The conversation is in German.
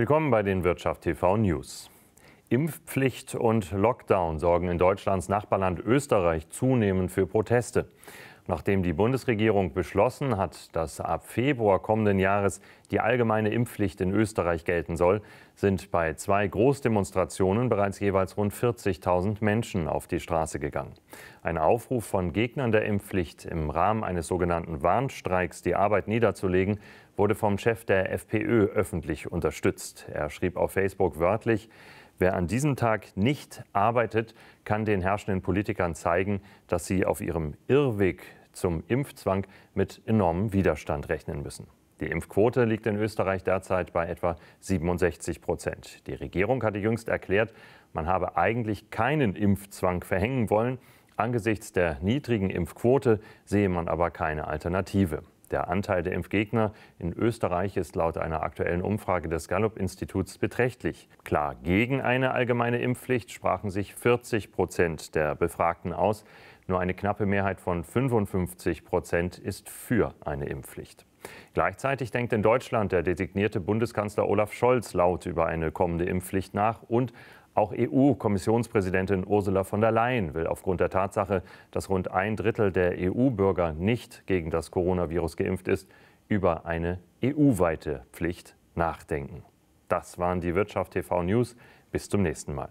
Willkommen bei den Wirtschaft TV News. Impfpflicht und Lockdown sorgen in Deutschlands Nachbarland Österreich zunehmend für Proteste. Nachdem die Bundesregierung beschlossen hat, dass ab Februar kommenden Jahres die allgemeine Impfpflicht in Österreich gelten soll, sind bei zwei Großdemonstrationen bereits jeweils rund 40.000 Menschen auf die Straße gegangen. Ein Aufruf von Gegnern der Impfpflicht im Rahmen eines sogenannten Warnstreiks, die Arbeit niederzulegen, wurde vom Chef der FPÖ öffentlich unterstützt. Er schrieb auf Facebook wörtlich, Wer an diesem Tag nicht arbeitet, kann den herrschenden Politikern zeigen, dass sie auf ihrem Irrweg zum Impfzwang mit enormem Widerstand rechnen müssen. Die Impfquote liegt in Österreich derzeit bei etwa 67 Prozent. Die Regierung hatte jüngst erklärt, man habe eigentlich keinen Impfzwang verhängen wollen. Angesichts der niedrigen Impfquote sehe man aber keine Alternative. Der Anteil der Impfgegner in Österreich ist laut einer aktuellen Umfrage des Gallup-Instituts beträchtlich. Klar gegen eine allgemeine Impfpflicht sprachen sich 40 Prozent der Befragten aus. Nur eine knappe Mehrheit von 55 Prozent ist für eine Impfpflicht. Gleichzeitig denkt in Deutschland der designierte Bundeskanzler Olaf Scholz laut über eine kommende Impfpflicht nach und auch EU-Kommissionspräsidentin Ursula von der Leyen will aufgrund der Tatsache, dass rund ein Drittel der EU-Bürger nicht gegen das Coronavirus geimpft ist, über eine EU-weite Pflicht nachdenken. Das waren die Wirtschaft TV News. Bis zum nächsten Mal.